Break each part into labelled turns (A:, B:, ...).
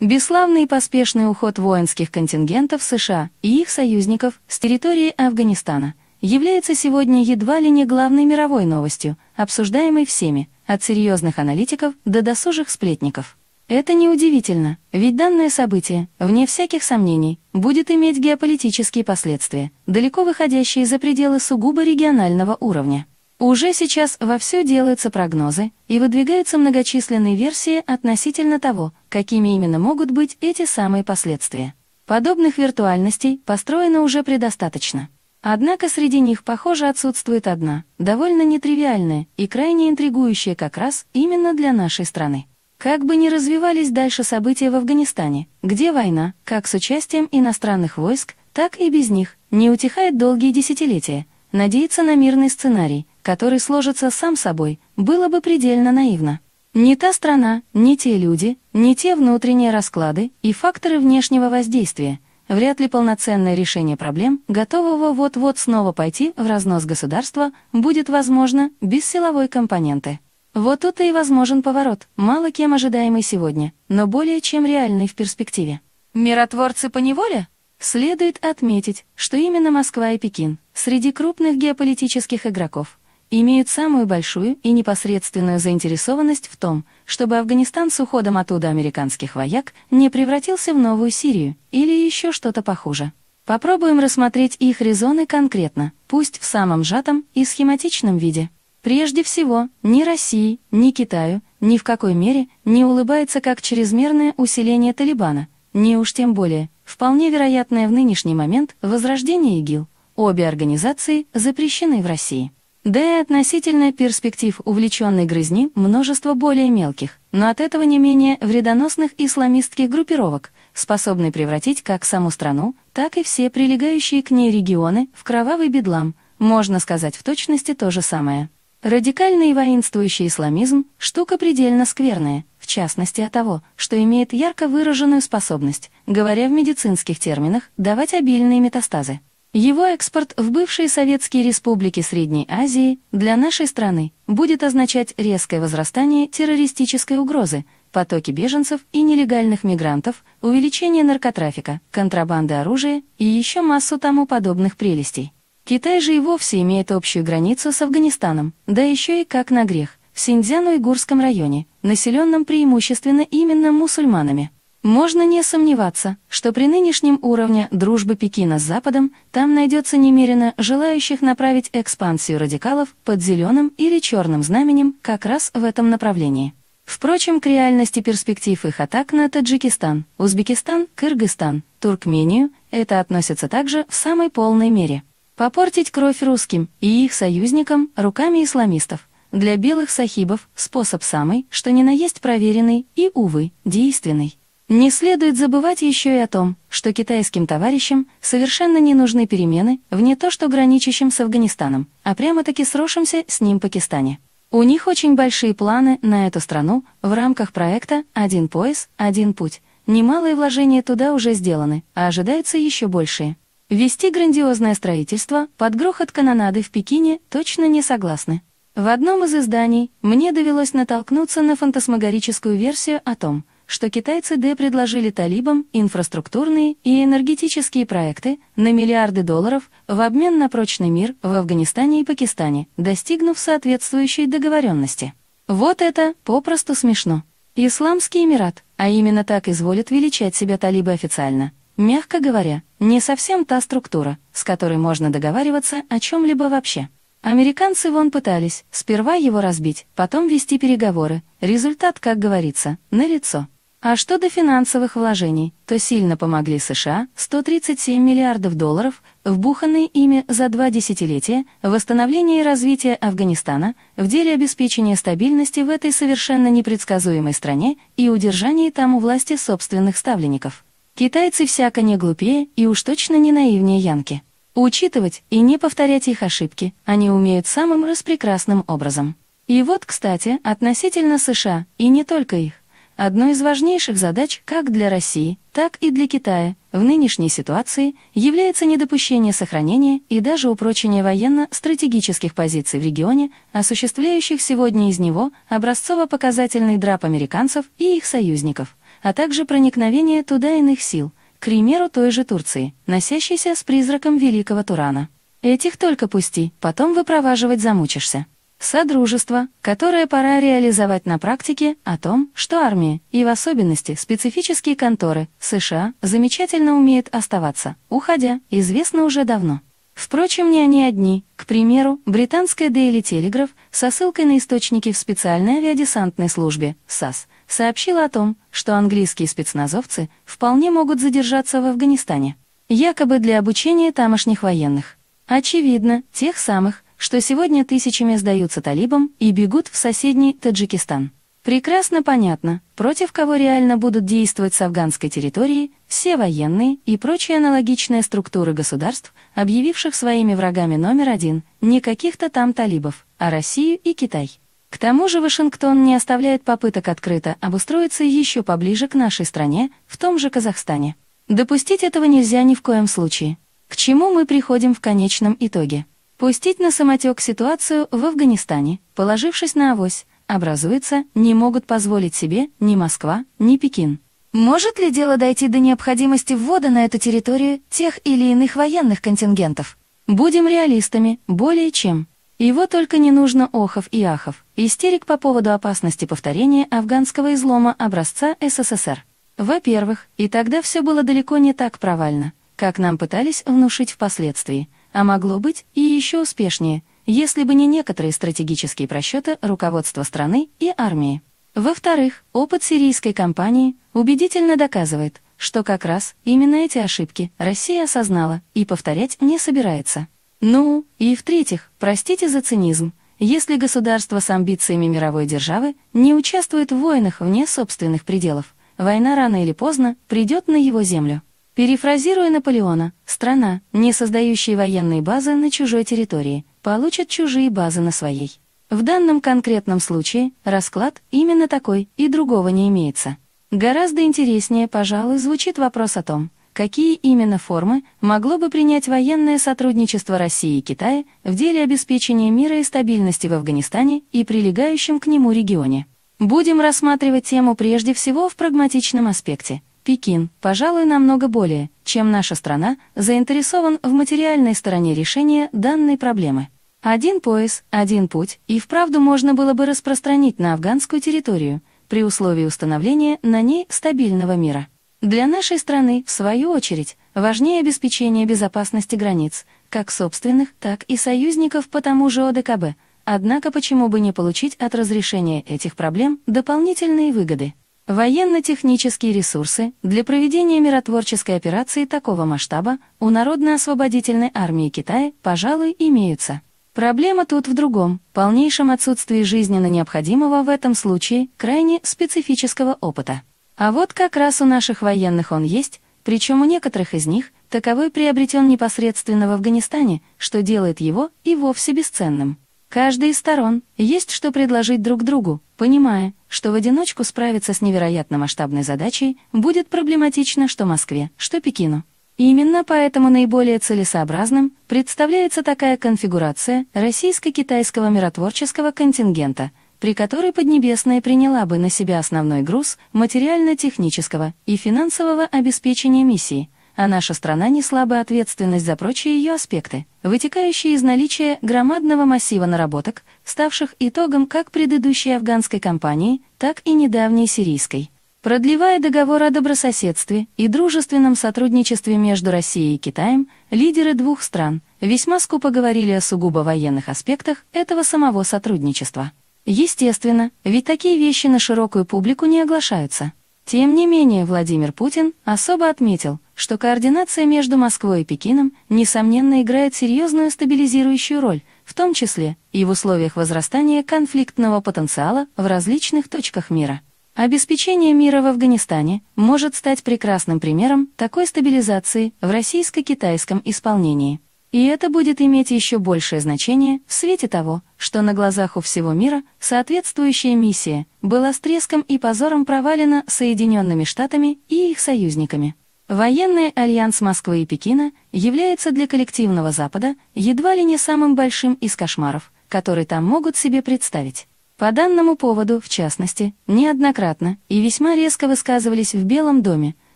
A: Бесславный и поспешный уход воинских контингентов США и их союзников с территории Афганистана является сегодня едва ли не главной мировой новостью, обсуждаемой всеми, от серьезных аналитиков до досужих сплетников. Это неудивительно, ведь данное событие, вне всяких сомнений, будет иметь геополитические последствия, далеко выходящие за пределы сугубо регионального уровня. Уже сейчас вовсю делаются прогнозы и выдвигаются многочисленные версии относительно того, какими именно могут быть эти самые последствия. Подобных виртуальностей построено уже предостаточно. Однако среди них, похоже, отсутствует одна, довольно нетривиальная и крайне интригующая как раз именно для нашей страны. Как бы ни развивались дальше события в Афганистане, где война, как с участием иностранных войск, так и без них, не утихает долгие десятилетия, надеяться на мирный сценарий – который сложится сам собой, было бы предельно наивно. Не та страна, не те люди, не те внутренние расклады и факторы внешнего воздействия. Вряд ли полноценное решение проблем, готового вот-вот снова пойти в разнос государства, будет возможно без силовой компоненты. Вот тут и возможен поворот, мало кем ожидаемый сегодня, но более чем реальный в перспективе. Миротворцы по неволе? Следует отметить, что именно Москва и Пекин среди крупных геополитических игроков имеют самую большую и непосредственную заинтересованность в том, чтобы Афганистан с уходом оттуда американских вояк не превратился в новую Сирию или еще что-то похуже. Попробуем рассмотреть их резоны конкретно, пусть в самом сжатом и схематичном виде. Прежде всего, ни России, ни Китаю, ни в какой мере не улыбается как чрезмерное усиление Талибана, не уж тем более, вполне вероятное в нынешний момент возрождение ИГИЛ. Обе организации запрещены в России. Да и относительно перспектив увлеченной грызни множество более мелких, но от этого не менее вредоносных исламистских группировок, способной превратить как саму страну, так и все прилегающие к ней регионы в кровавый бедлам, можно сказать в точности то же самое. Радикальный и воинствующий исламизм – штука предельно скверная, в частности от того, что имеет ярко выраженную способность, говоря в медицинских терминах, давать обильные метастазы. Его экспорт в бывшие советские республики Средней Азии для нашей страны будет означать резкое возрастание террористической угрозы, потоки беженцев и нелегальных мигрантов, увеличение наркотрафика, контрабанды оружия и еще массу тому подобных прелестей. Китай же и вовсе имеет общую границу с Афганистаном, да еще и как на грех, в Синьцзяно-Игурском районе, населенном преимущественно именно мусульманами. Можно не сомневаться, что при нынешнем уровне дружбы Пекина с Западом там найдется немерено желающих направить экспансию радикалов под зеленым или черным знаменем как раз в этом направлении. Впрочем, к реальности перспектив их атак на Таджикистан, Узбекистан, Кыргызстан, Туркмению это относится также в самой полной мере. Попортить кровь русским и их союзникам руками исламистов для белых сахибов способ самый, что ни на есть проверенный и, увы, действенный. Не следует забывать еще и о том, что китайским товарищам совершенно не нужны перемены в не то что граничащем с Афганистаном, а прямо-таки сросшемся с ним Пакистане. У них очень большие планы на эту страну в рамках проекта «Один пояс, один путь». Немалые вложения туда уже сделаны, а ожидаются еще большие. Вести грандиозное строительство под грохот канонады в Пекине точно не согласны. В одном из изданий мне довелось натолкнуться на фантасмагорическую версию о том, что китайцы Д предложили талибам инфраструктурные и энергетические проекты на миллиарды долларов в обмен на прочный мир в Афганистане и Пакистане, достигнув соответствующей договоренности. Вот это попросту смешно. Исламский Эмират, а именно так изволят величать себя талибы официально, мягко говоря, не совсем та структура, с которой можно договариваться о чем-либо вообще. Американцы вон пытались сперва его разбить, потом вести переговоры. Результат, как говорится, налицо. А что до финансовых вложений, то сильно помогли США 137 миллиардов долларов, вбуханные ими за два десятилетия в восстановление и развитие Афганистана, в деле обеспечения стабильности в этой совершенно непредсказуемой стране и удержании там у власти собственных ставленников. Китайцы всяко не глупее и уж точно не наивнее янки. Учитывать и не повторять их ошибки они умеют самым распрекрасным образом. И вот, кстати, относительно США, и не только их, Одной из важнейших задач как для России, так и для Китая в нынешней ситуации является недопущение сохранения и даже упрочения военно-стратегических позиций в регионе, осуществляющих сегодня из него образцово-показательный драп американцев и их союзников, а также проникновение туда иных сил, к примеру той же Турции, носящейся с призраком Великого Турана. Этих только пусти, потом выпроваживать замучишься. Содружество, которое пора реализовать на практике, о том, что армии, и в особенности специфические конторы США, замечательно умеют оставаться, уходя, известно уже давно. Впрочем, не они одни. К примеру, британская Daily Telegraph со ссылкой на источники в специальной авиадесантной службе САС сообщила о том, что английские спецназовцы вполне могут задержаться в Афганистане, якобы для обучения тамошних военных. Очевидно, тех самых, что сегодня тысячами сдаются талибам и бегут в соседний Таджикистан. Прекрасно понятно, против кого реально будут действовать с афганской территории все военные и прочие аналогичные структуры государств, объявивших своими врагами номер один не каких-то там талибов, а Россию и Китай. К тому же Вашингтон не оставляет попыток открыто обустроиться еще поближе к нашей стране, в том же Казахстане. Допустить этого нельзя ни в коем случае. К чему мы приходим в конечном итоге? Пустить на самотек ситуацию в Афганистане, положившись на авось, образуется, не могут позволить себе ни Москва, ни Пекин. Может ли дело дойти до необходимости ввода на эту территорию тех или иных военных контингентов? Будем реалистами, более чем. Его только не нужно охов и ахов, истерик по поводу опасности повторения афганского излома образца СССР. Во-первых, и тогда все было далеко не так провально, как нам пытались внушить впоследствии – а могло быть и еще успешнее, если бы не некоторые стратегические просчеты руководства страны и армии. Во-вторых, опыт сирийской кампании убедительно доказывает, что как раз именно эти ошибки Россия осознала и повторять не собирается. Ну, и в-третьих, простите за цинизм, если государство с амбициями мировой державы не участвует в войнах вне собственных пределов, война рано или поздно придет на его землю. Перефразируя Наполеона, страна, не создающая военные базы на чужой территории, получит чужие базы на своей. В данном конкретном случае расклад именно такой, и другого не имеется. Гораздо интереснее, пожалуй, звучит вопрос о том, какие именно формы могло бы принять военное сотрудничество России и Китая в деле обеспечения мира и стабильности в Афганистане и прилегающем к нему регионе. Будем рассматривать тему прежде всего в прагматичном аспекте – Пекин, пожалуй, намного более, чем наша страна, заинтересован в материальной стороне решения данной проблемы. Один пояс, один путь, и вправду можно было бы распространить на афганскую территорию, при условии установления на ней стабильного мира. Для нашей страны, в свою очередь, важнее обеспечение безопасности границ, как собственных, так и союзников по тому же ОДКБ, однако почему бы не получить от разрешения этих проблем дополнительные выгоды. Военно-технические ресурсы для проведения миротворческой операции такого масштаба у Народно-освободительной армии Китая, пожалуй, имеются. Проблема тут в другом, полнейшем отсутствии жизненно необходимого в этом случае крайне специфического опыта. А вот как раз у наших военных он есть, причем у некоторых из них таковой приобретен непосредственно в Афганистане, что делает его и вовсе бесценным. Каждой из сторон есть что предложить друг другу, понимая, что в одиночку справиться с невероятно масштабной задачей будет проблематично что Москве, что Пекину. И именно поэтому наиболее целесообразным представляется такая конфигурация российско-китайского миротворческого контингента, при которой Поднебесная приняла бы на себя основной груз материально-технического и финансового обеспечения миссии – а наша страна несла бы ответственность за прочие ее аспекты, вытекающие из наличия громадного массива наработок, ставших итогом как предыдущей афганской кампании, так и недавней сирийской. Продлевая договор о добрососедстве и дружественном сотрудничестве между Россией и Китаем, лидеры двух стран весьма скупо говорили о сугубо военных аспектах этого самого сотрудничества. Естественно, ведь такие вещи на широкую публику не оглашаются. Тем не менее Владимир Путин особо отметил, что координация между Москвой и Пекином, несомненно, играет серьезную стабилизирующую роль, в том числе и в условиях возрастания конфликтного потенциала в различных точках мира. Обеспечение мира в Афганистане может стать прекрасным примером такой стабилизации в российско-китайском исполнении. И это будет иметь еще большее значение в свете того, что на глазах у всего мира соответствующая миссия была с треском и позором провалена Соединенными Штатами и их союзниками. Военный альянс Москвы и Пекина является для коллективного Запада едва ли не самым большим из кошмаров, который там могут себе представить. По данному поводу, в частности, неоднократно и весьма резко высказывались в Белом доме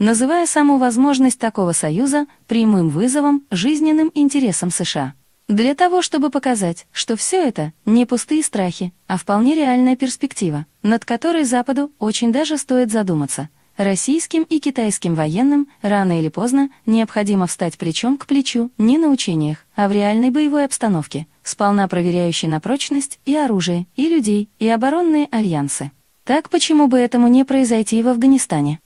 A: называя саму возможность такого союза прямым вызовом жизненным интересам США. Для того, чтобы показать, что все это не пустые страхи, а вполне реальная перспектива, над которой Западу очень даже стоит задуматься. Российским и китайским военным рано или поздно необходимо встать плечом к плечу не на учениях, а в реальной боевой обстановке, сполна проверяющей на прочность и оружие, и людей, и оборонные альянсы. Так почему бы этому не произойти и в Афганистане?